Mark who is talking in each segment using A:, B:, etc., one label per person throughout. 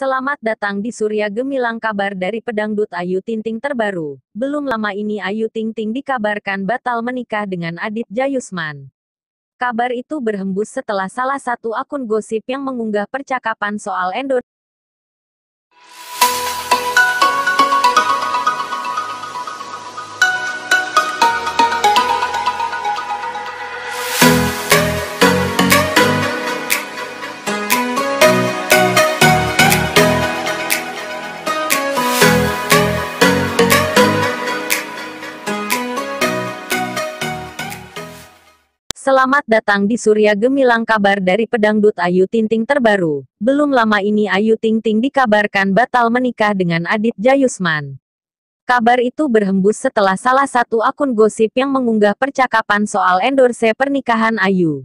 A: Selamat datang di Surya Gemilang kabar dari pedangdut Ayu Ting Ting terbaru. Belum lama ini Ayu Ting Ting dikabarkan batal menikah dengan Adit Jayusman. Kabar itu berhembus setelah salah satu akun gosip yang mengunggah percakapan soal endorse Selamat datang di Surya Gemilang kabar dari pedangdut Ayu Ting Ting terbaru. Belum lama ini Ayu Ting Ting dikabarkan batal menikah dengan Adit Jayusman. Kabar itu berhembus setelah salah satu akun gosip yang mengunggah percakapan soal endorse pernikahan Ayu.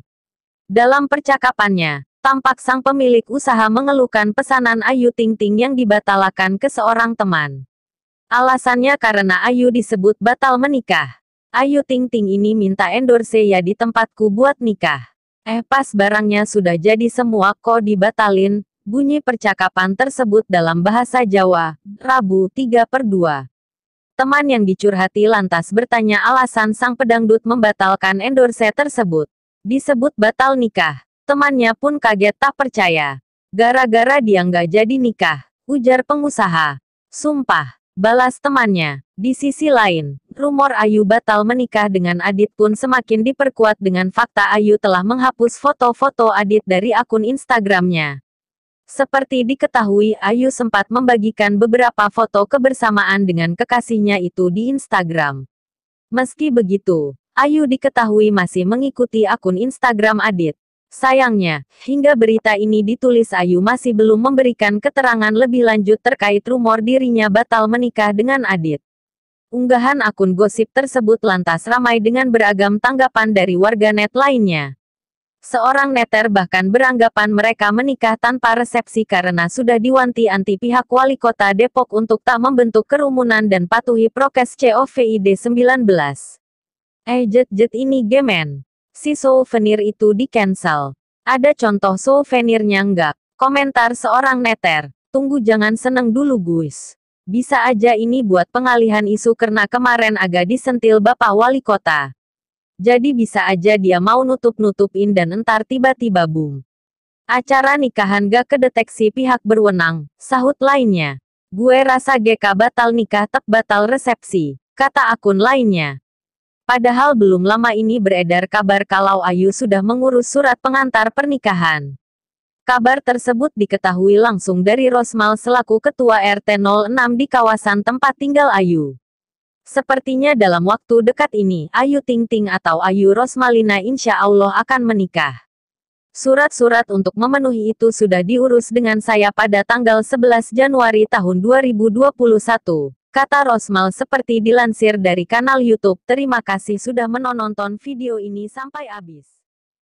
A: Dalam percakapannya, tampak sang pemilik usaha mengeluhkan pesanan Ayu Ting Ting yang dibatalkan ke seorang teman. Alasannya karena Ayu disebut batal menikah. Ayu Ting Ting ini minta endorse ya di tempatku buat nikah. Eh pas barangnya sudah jadi semua kok dibatalin, bunyi percakapan tersebut dalam bahasa Jawa, Rabu 3 per 2. Teman yang dicurhati lantas bertanya alasan sang pedangdut membatalkan endorse tersebut. Disebut batal nikah. Temannya pun kaget tak percaya. Gara-gara dia nggak jadi nikah, ujar pengusaha. Sumpah, Balas temannya. Di sisi lain, rumor Ayu batal menikah dengan Adit pun semakin diperkuat dengan fakta Ayu telah menghapus foto-foto Adit dari akun Instagramnya. Seperti diketahui, Ayu sempat membagikan beberapa foto kebersamaan dengan kekasihnya itu di Instagram. Meski begitu, Ayu diketahui masih mengikuti akun Instagram Adit. Sayangnya, hingga berita ini ditulis Ayu masih belum memberikan keterangan lebih lanjut terkait rumor dirinya batal menikah dengan Adit. Unggahan akun gosip tersebut lantas ramai dengan beragam tanggapan dari warganet lainnya. Seorang neter bahkan beranggapan mereka menikah tanpa resepsi karena sudah diwanti-anti pihak wali kota Depok untuk tak membentuk kerumunan dan patuhi prokes COVID-19. Eh jet ini gemen si souvenir itu di-cancel. Ada contoh souvenirnya enggak? Komentar seorang neter. Tunggu jangan seneng dulu guys. Bisa aja ini buat pengalihan isu karena kemarin agak disentil Bapak Wali Kota. Jadi bisa aja dia mau nutup-nutupin dan entar tiba-tiba boom. Acara nikahan gak kedeteksi pihak berwenang, sahut lainnya. Gue rasa GK batal nikah tep batal resepsi, kata akun lainnya. Padahal belum lama ini beredar kabar kalau Ayu sudah mengurus surat pengantar pernikahan. Kabar tersebut diketahui langsung dari Rosmal selaku ketua RT 06 di kawasan tempat tinggal Ayu. Sepertinya dalam waktu dekat ini, Ayu Ting Ting atau Ayu Rosmalina insya Allah akan menikah. Surat-surat untuk memenuhi itu sudah diurus dengan saya pada tanggal 11 Januari tahun 2021 kata Rosmal seperti dilansir dari kanal YouTube. Terima kasih sudah menonton video ini sampai habis.